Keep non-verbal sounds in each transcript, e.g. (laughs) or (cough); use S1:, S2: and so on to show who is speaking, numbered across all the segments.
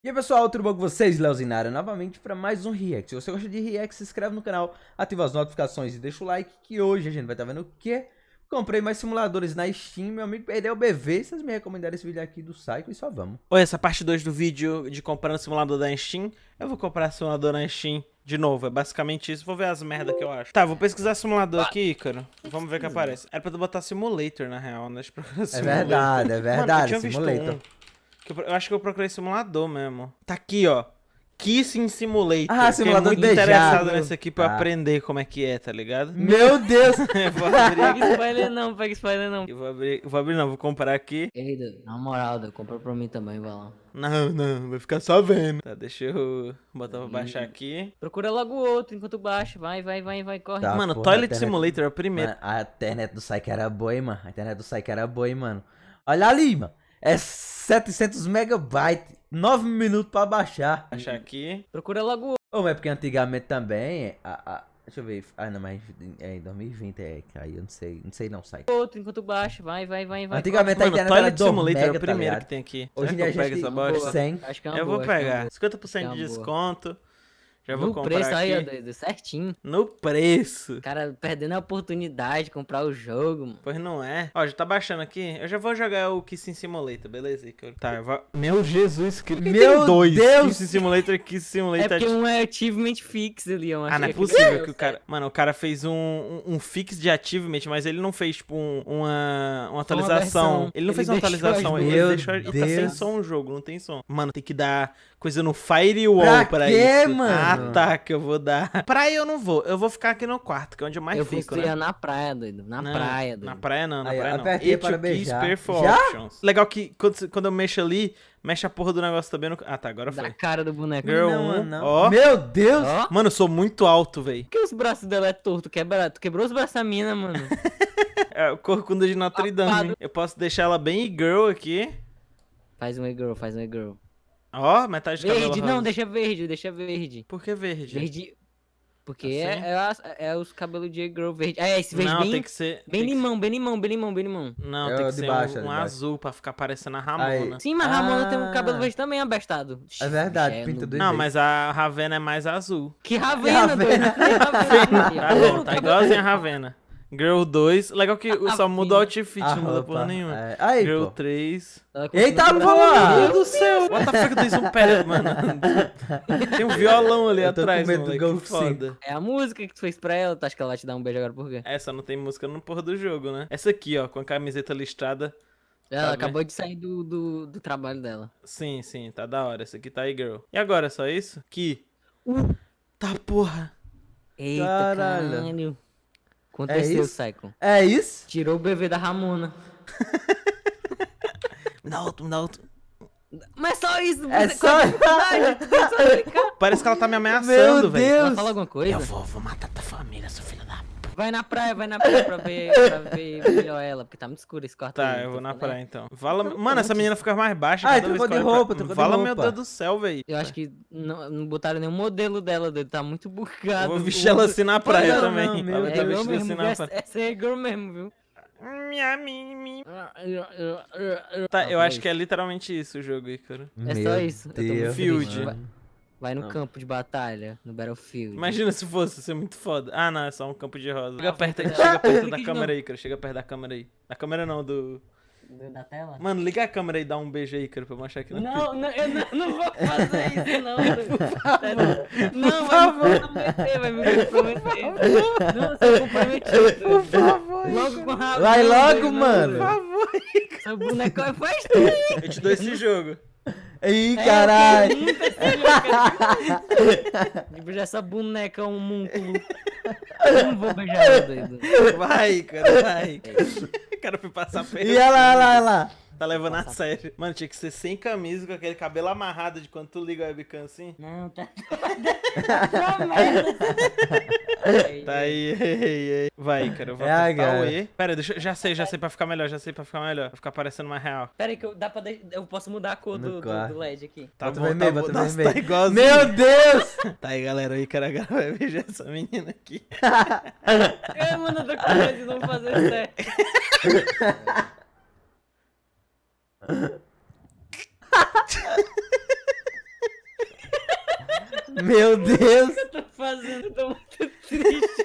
S1: E aí pessoal, tudo bom com vocês? Leozinara, novamente para mais um React. Se você gosta de React, se inscreve no canal, ativa as notificações e deixa o like que hoje a gente vai estar tá vendo o quê? Comprei mais simuladores na Steam, meu amigo perdeu é o BV, vocês me recomendaram esse vídeo aqui do Psycho e só vamos.
S2: Oi, essa parte 2 do vídeo de comprando simulador da Steam, eu vou comprar simulador na Steam de novo, é basicamente isso, vou ver as merda que eu acho. Tá, vou pesquisar simulador aqui, Ícaro, vamos ver o que aparece. Era pra tu botar Simulator, na real, né? (laughs) É verdade, é verdade, Mano, Simulator. Um eu acho que eu procurei simulador mesmo. Tá aqui, ó. Kissing Simulator. Ah, é simulador muito beijado. interessado nesse aqui pra ah. aprender como é que é, tá ligado? Meu (laughs) Deus! vou abrir. Pega spoiler não, pega spoiler não. Eu vou abrir, vou abrir não, vou comprar aqui. Ei, na moral, compra pra mim também, vai lá. Não, não, vai ficar só vendo. Tá, deixa eu botar pra baixar hum. aqui. Procura logo outro enquanto baixa, vai, vai, vai, vai, corre. Tá, mano, porra, Toilet internet... Simulator
S1: é o primeiro. Mano, a internet do site era boa, hein, mano. A internet do site era boa, hein, mano. Olha ali, mano. É 700 megabytes. 9 minutos pra baixar. Achar aqui. Procura logo. Ô, é porque antigamente também. A, a, deixa eu ver. Ah, não, mas é em 2020 é. Aí eu não sei. Não sei não, sai.
S2: Outro enquanto baixa. Vai, vai, vai, vai. Antigamente Mano, a internet era 2 mega, é o tá primeiro tá que tem aqui. Hoje em dia a gente pega essa bosta. 100. Acho que é uma eu boa, vou é pegar. É 50% de desconto. Boa. Já vou no comprar preço, aqui. aí, doido, certinho. No preço. Cara, perdendo a oportunidade de comprar o jogo, mano. Pois não é. Ó, já tá baixando aqui. Eu já vou jogar o Kissing Simulator, beleza? Tá, eu vou... Meu Jesus Cristo. Meu dois. Deus! Kissing Simulator, Kissing Simulator. É porque um é achievement fix ali, ó. Ah, não é, é possível que o cara... Mano, o cara fez um, um, um fix de achievement, mas ele não fez, tipo, um, uma, uma atualização. Uma ele não ele fez uma atualização. Ele Deus. deixou... Ele tá sem som o jogo, não tem som. Mano, tem que dar coisa no Firewall pra, pra quê, isso. Tá mano? Ah, tá que eu vou dar. (laughs) Praia eu não vou. Eu vou ficar aqui no quarto, que é onde eu mais eu fico, né? na praia, doido. Na não, praia, doido. Na praia não, na Aí, praia não. Apertei It para beijar. Performance. Legal que quando, quando eu mexo ali, mexe a porra do negócio também no... Ah, tá, agora foi. Da cara do boneco. Girl, não, mano, não. Ó. Meu Deus! Ó. Mano, eu sou muito alto, velho. Por que os braços dela é torto? Quebra... Tu quebrou os braços da mina, mano. (laughs) é, o corcunda de Notre Dame. Eu posso deixar ela bem girl aqui. Faz um e-girl, faz um e-girl. Ó, oh, metade de verde, cabelo não, deixa verde, deixa verde. Por que verde? Verde. Porque assim? é, é, é, os cabelos de grow verde. É, esse verde não, bem, tem que ser, bem limão, que... bem limão, bem limão, bem limão. Não, é tem que ser baixo, um, né, um azul pra ficar parecendo a Ramona. Aí. Sim, mas a ah. Ramona tem um ah. cabelo verde também
S1: abestado. É verdade, Xeno. É pinta do Não, mas
S2: a Ravena é mais azul. Que Ravena, doido? Que Ravena? (laughs) Tá, tá igualzinho a Ravena. Girl 2. Legal que (laughs) só muda o outfit, não muda ah, porra nenhuma. É. Aí, Girl pô. 3. Eita, não lá! Meu Deus do céu! What the fuck, tem um pé, mano. Tem um violão ali eu atrás, mano. medo foda. É a música que tu fez pra ela, tu acha que ela vai te dar um beijo agora por quê? Essa não tem música no porra do jogo, né? Essa aqui, ó, com a camiseta listrada. Ela tá acabou de sair do, do, do, trabalho dela. Sim, sim, tá da hora. Essa aqui tá aí, girl. E agora, só isso? Que... Uh. Tá porra! Eita, caralho. caralho. Aconteceu, é É isso? Tirou o bebê da Ramona. me (laughs) dá outro, me dá outro.
S1: Mas só isso, é só...
S2: (laughs) Parece que ela tá me ameaçando, velho. Ela fala alguma coisa? Eu vou, vou matar tua família, seu filho da Vai na praia, vai na praia pra ver, pra ver melhor ela, porque tá muito escuro esse quarto. Tá, aí, eu vou na falando. praia então. Vala... Então, mano, essa menina fica mais baixa. Ai, ah, trocou então de tá? roupa, pra... Então trocou Vala, de roupa. meu Deus do céu, velho. Eu acho que não, não botaram nenhum modelo dela, dele tá muito bugado. Eu vou vestir ela assim na praia é, não, também. Não, meu, tá é assim mesmo, assim na praia. Essa é girl mesmo, viu? Ah, tá, eu acho é que é literalmente isso o jogo, Ícaro. É só isso. Deus. Eu tô Field. Vai no não. campo de batalha, no Battlefield. Imagina se fosse, isso é muito foda. Ah, não, é só um campo de rosa. Chega ah, perto, chega perto (laughs) da câmera aí, cara. Chega perto da câmera aí. Da câmera não, do. Da tela? Mano, liga a câmera e dá um beijo aí, cara, pra eu mostrar aqui Não, não, eu não, não, vou fazer (laughs) isso, não. não, por favor. Não, vai me comprometer, vai me comprometer. Não, você não. Por favor. Logo com rabo. Vai logo, mano. Por
S1: favor. Seu boneco é faz (laughs) tudo. Eu te dou esse
S2: jogo. Ih, é, caralho! É,
S1: beijar (laughs) tipo, essa boneca um múnculo.
S2: Eu não vou beijar ela, doido. Vai, cara, vai. O cara foi passar perto. E ela, ela, ela. Tá levando a sério. Mano, tinha que ser sem camisa, com aquele cabelo amarrado de quando tu liga o webcam assim. Não, tá. (laughs) tá
S1: aí, (laughs) ei, ei, Vai, cara, eu vou é, apertar o E.
S2: Pera, deixa, eu- já sei, já sei pra ficar melhor, já sei pra ficar melhor. Vai ficar parecendo mais real. Pera aí que eu, dá pra de- eu posso mudar a cor do, do, do LED aqui. Tá Bota bom, vermelho, tá bom. Nossa, tá igualzinho. Meu Deus! (laughs) Tá aí, galera, o Icaro agora vai beijar essa menina aqui. Eu, mano, eu tô com medo de não fazer certo.
S1: Meu Deus! O que eu tô fazendo? Eu tô muito triste.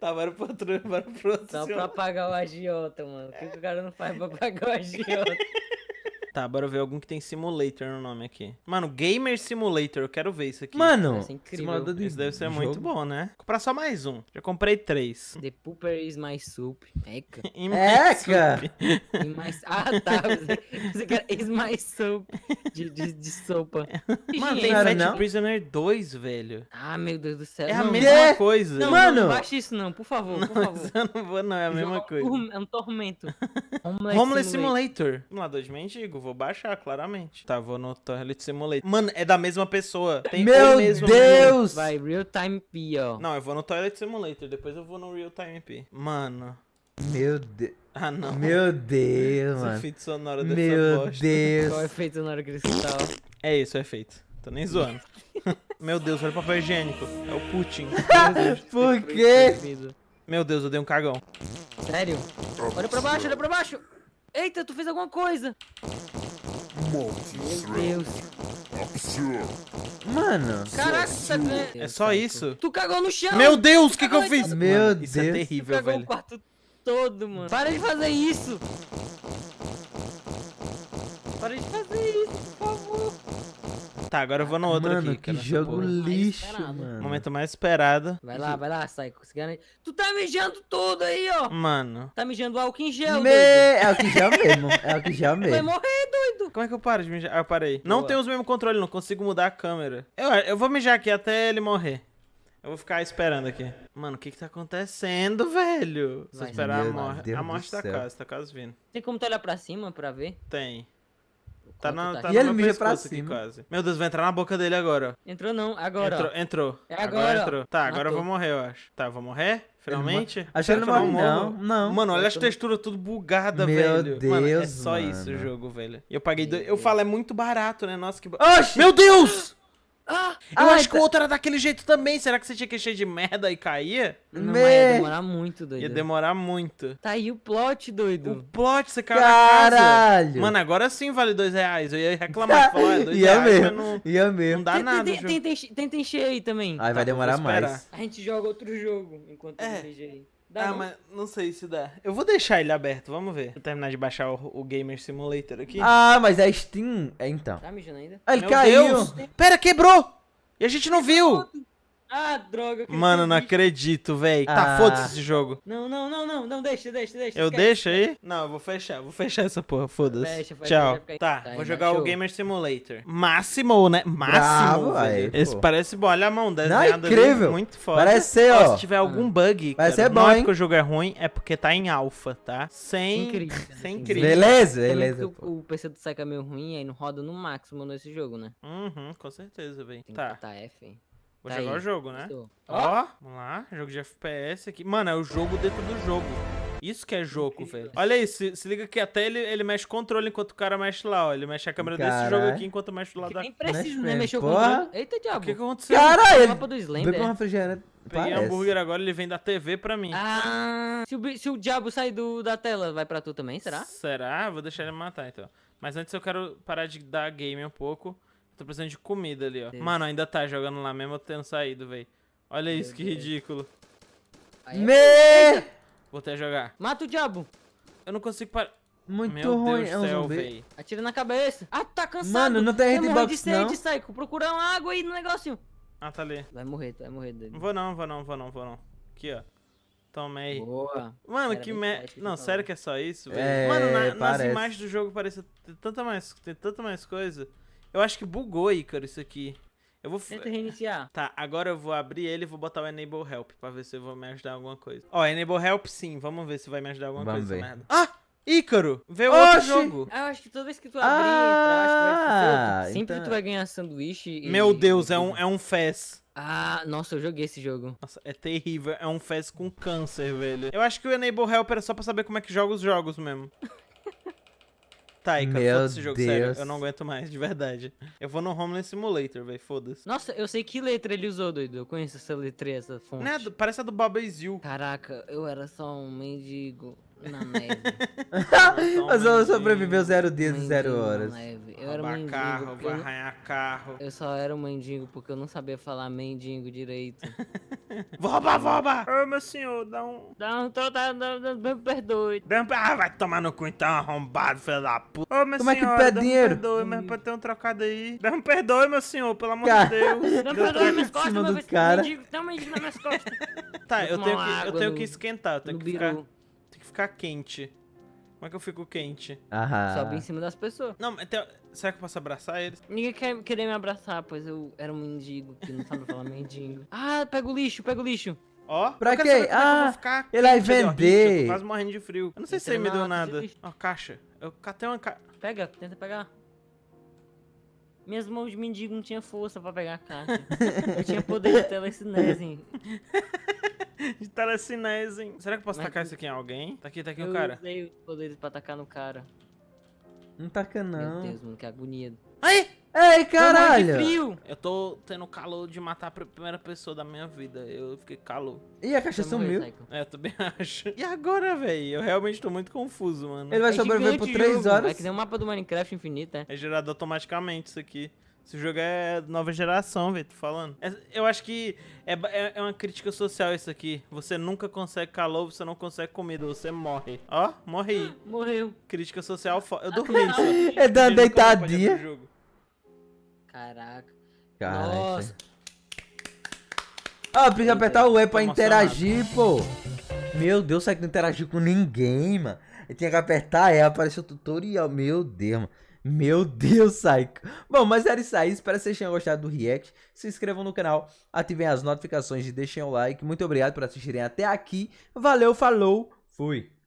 S2: Tá, bora pro outro, bora pro outro. Só pra pagar o agiota, mano. O que, que o cara não faz pra pagar o agiota? Tá, bora ver algum que tem simulator no nome aqui. Mano, Gamer Simulator, eu quero ver isso aqui. Mano, simulador Isso deve ser muito bom, né? Vou comprar só mais um. Já comprei três. The Pooper is my soup. Eca. (laughs) Eca! my... Ah, tá. Você, quer is my soup. De, de, de sopa. (laughs) Mano, tem Fat não? Prisoner 2, velho. Ah, meu Deus do céu. É não, a mesma é? coisa. Não, Mano! Não, baixa isso não, por favor, por não, favor. Eu não vou não, é a mesma coisa. É um tormento. (laughs) Homeless, Homeless Simulator. Simulator. Simulador de digo vou baixar, claramente. Tá, vou no Toilet Simulator. Mano, é da mesma pessoa. Tem Meu mesmo Deus! Mesmo. Vai, Real Time P, ó. Não, eu vou no Toilet Simulator, depois eu vou no Real Time P. Mano. Meu Deus. Ah, não. Meu Deus, Esse mano. efeito sonoro dessa Meu bosta. Deus. Qual é o efeito sonoro cristal? É isso, é efeito. Tô nem zoando. (laughs) Meu Deus, olha o papel higiênico. É o Putin. (laughs) Por quê? Meu Deus, eu dei um cagão. Sério? Olha pra baixo, olha pra baixo. Eita, tu fez alguma coisa. Meu Deus. Mano. Caraca, É só isso? Tu cagou no chão. Meu Deus, o que, que eu fiz? Meu mano, Deus. Isso é terrível, tu cagou velho. O quarto todo, mano. Para de fazer isso. Para de fazer isso, por favor. Tá, agora eu vou no outro mano, aqui. Mano, que jogo porra. lixo, mano. Momento mais esperado. Vai lá, vai lá, sai. Tu tá mijando tudo aí, ó. Mano. Tá mijando álcool em gel. Me... É o que gel mesmo. É o que gel mesmo. Vai morrer. Como é que eu paro de mijar? Ah, eu parei. Não tenho os mesmos controles, não consigo mudar a câmera. Eu, eu vou mijar aqui até ele morrer. Eu vou ficar esperando aqui. Mano, o que que tá acontecendo, velho? Só esperar a, mor Deus a morte da tá casa, tá quase vindo. Tem como tu olhar pra cima pra ver? Tem. Tá na, tá, tá e ele mija pra cima. quase. Meu Deus, vai entrar na boca dele agora. Entrou não, agora. Entrou. entrou. É agora. agora entrou. Tá, Matou. agora eu vou morrer, eu acho. Tá, eu vou morrer. Finalmente? Achei ele não, não, não. Mano, olha as texturas tudo bugada, Meu velho. Meu Deus, mano, É só mano. isso o jogo, velho. E eu paguei... Do... Eu falo, é muito barato, né? Nossa, que... Oxi! Meu Deus! Ah, eu ah, acho tá... que o então- outro era daquele jeito também. Será que você tinha que encher de merda e cair? Não, Me... ia demorar muito, doido. Ia demorar muito. Tá aí o plot, doido. O plot, você caiu Caralho. Mano, agora sim vale dois reais. Eu ia reclamar. (laughs) falar, dois ia
S1: reais, mesmo. Não, ia
S2: mesmo. Não dá tenta, nada. Tenta, encher aí também. Aí vai tá, demorar mais. A gente joga outro jogo enquanto é. aí. Dá ah, não? mas não sei se dá. Eu vou deixar ele aberto, vamos ver. Vou terminar de baixar o, o Gamer Simulator aqui. Ah, mas é Steam. É então. Tá mijando ainda? Ah, ele Meu caiu. Deus. Pera, quebrou! E a gente não viu!
S1: Ah, droga. Mano,
S2: não acredito, velho. Tá foda ah. foda esse jogo. Não, não, não, não, não, deixa, deixa, deixa. Eu deixo aí? Não, eu vou fechar, vou fechar essa porra, foda-se. Tchau. Fecha, tá, tá, vou jogar show. o Gamer Simulator. Máximo, né? Máximo. Bravo, aí, esse pô. parece bom, olha a mão desenhada não, é incrível. Ali, muito foda. Parece ser, ó. Se tiver algum ah. bug, Vai cara, ser bom, não é o jogo é ruim, é porque tá em alfa, tá? Sem, Sem crise. (laughs) Né? Beleza, beleza. O, o, PC do Seca é meio ruim, aí não roda no máximo nesse jogo, né? Uhum, com certeza, velho. Tá. Tá, F, hein? Vou tá jogar aí. o jogo, né? Ó, oh. vamos lá. Jogo de FPS aqui. Mano, é o jogo dentro do jogo. Isso que é jogo, velho. Olha isso, se, se, liga que até ele, ele mexe controle enquanto o cara mexe lá, ó. Ele mexe a câmera desse jogo aqui enquanto mexe lá é lado da... Nem preciso, né? Mexer o controle. Eita, diabo. O que, que aconteceu? Caralho! Mapa do Slender. Bebeu um refrigerante. Peguei Parece. hambúrguer agora, ele vem da TV pra mim. Ah, se o, se o diabo sair do, da tela, vai pra tu também, será? Será? Vou deixar ele matar, então. Mas antes eu quero parar de dar game um pouco. Tô precisando de comida ali, ó. Deus. Mano, ainda tá jogando lá mesmo eu tendo saído, véi. Olha isso, que Deus. ridículo. Aí é Me... Vou até jogar. Mata o diabo. Eu não consigo parar. Muito Meu ruim, Deus é um céu, véi. Atira na cabeça. Ah, tu tá cansado. Mano, não tem hitbox, não. de sede, sai. uma água aí no negocinho. Ah, tá ali. Vai morrer, tu vai morrer dele. Vou não, vou não, vou não, vou não. Aqui, ó. Tomei. Boa. Mano, Era que merda. Não, sério que é só isso, velho? É, Mano, na, nas imagens do jogo parece ter tanta mais, tem tanta mais coisa. Eu acho que bugou, Icaro, isso aqui. Eu vou. Tenta reiniciar. Tá, agora eu vou abrir ele e vou botar o Enable Help pra ver se eu vou me ajudar em alguma coisa. Ó, Enable Help sim, vamos ver se vai me ajudar em alguma vamos coisa. Ver. Merda. Ah! Ícaro, veio Oxi! outro jogo. Ah, eu acho que toda vez que tu abrir, ah, acho que vai ah, Sempre então... tu vai ganhar sanduíche e... Meu Deus, é um, é um Fez. Ah, nossa, eu joguei esse jogo. Nossa, é terrível. É um Fez com câncer, velho. Eu acho que o Enable Help era só pra saber como é que joga os jogos mesmo. (laughs) Taika, foda-se esse jogo, Deus. sério. Eu não aguento mais, de verdade. Eu vou no Homeland Simulator, velho, foda-se. Nossa, eu sei que letra ele usou, doido. Eu conheço essa letra, essa fonte. Né? Parece a do Bob Ezil. Caraca, eu era só um mendigo. Na neve. (laughs)
S1: Mas eu sobreviveu zero dias e zero horas. Na neve.
S2: Eu era carro, mendigo, eu... arranhar carro. Eu só era um mendigo porque eu não sabia falar mendigo direito. (laughs) voba, voba! Ô, meu senhor, dá um... Dá um... Dá, dá, me perdoe. Dá um... Ah, vai tomar no cu então, arrombado, filho da puta. Ô, meu Como senhor, é que dá dinheiro? um perdoe, mas pra ter um trocado aí. Dá um perdoe, meu senhor, pelo amor de Deus. (laughs) Dá um perdoe, minhas costas, meu cara. mendigo. Dá um mendigo nas minhas costas. Tá, eu tenho, que, eu tenho que esquentar, eu tenho que ficar ficar quente. Como é que eu fico quente? Aham. Sobe em cima das pessoas. Não, mas tem... será que eu posso abraçar eles? Ninguém quer querer me abraçar, pois eu era um mendigo que não sabe falar (laughs) mendigo. Ah, pega o lixo, pega o lixo. Ó, pra quê? Saber, é ah, que ele vai vender. Ó, quase morrendo de frio. Eu não sei Entra se ele me deu nada. De ó, caixa. Eu catei uma caixa. Pega, tenta pegar. Minhas mãos de mendigo não tinha força pra pegar a caixa. (laughs) eu tinha poder de telecinese. (laughs) (laughs) de telecinese, hein? Será que eu posso Mas tacar isso aqui em alguém? Tá aqui, tá aqui o cara. Eu usei os poderes pra tacar no cara.
S1: Não taca não. Meu Deus, mano, que agonia. Ai, Ei, é caralho! frio.
S2: Eu tô tendo calor de matar a primeira pessoa da minha vida. Eu fiquei calor. E a caixa tá sumiu. É, eu também (laughs) acho. E agora, velho? Eu realmente tô muito confuso, mano. Ele vai é sobreviver por 3 horas. Vai é que nem um mapa do Minecraft infinito, né? É gerado automaticamente isso aqui. Esse jogo é nova geração, velho, tô falando. É, eu acho que é, é, é, uma crítica social isso aqui. Você nunca consegue calor, você não consegue comida, você morre. Ó, morre aí. (gasps) Morreu. Crítica social foda. Eu ah, dormi. Ah, é da deitadinha. Caraca.
S1: Caraca. Nossa. Ah, precisa apertar o E pra interagir, pô. Meu Deus, será que não interagiu com ninguém, mano? Eu tinha que apertar E, apareceu o tutorial. Meu Deus, mano. Meu Deus, Saiko. Bom, mas era isso aí. Espero que vocês tenham gostado do react. Se inscrevam no canal, ativem as notificações e deixem o like. Muito obrigado por assistirem até aqui. Valeu, falou, fui.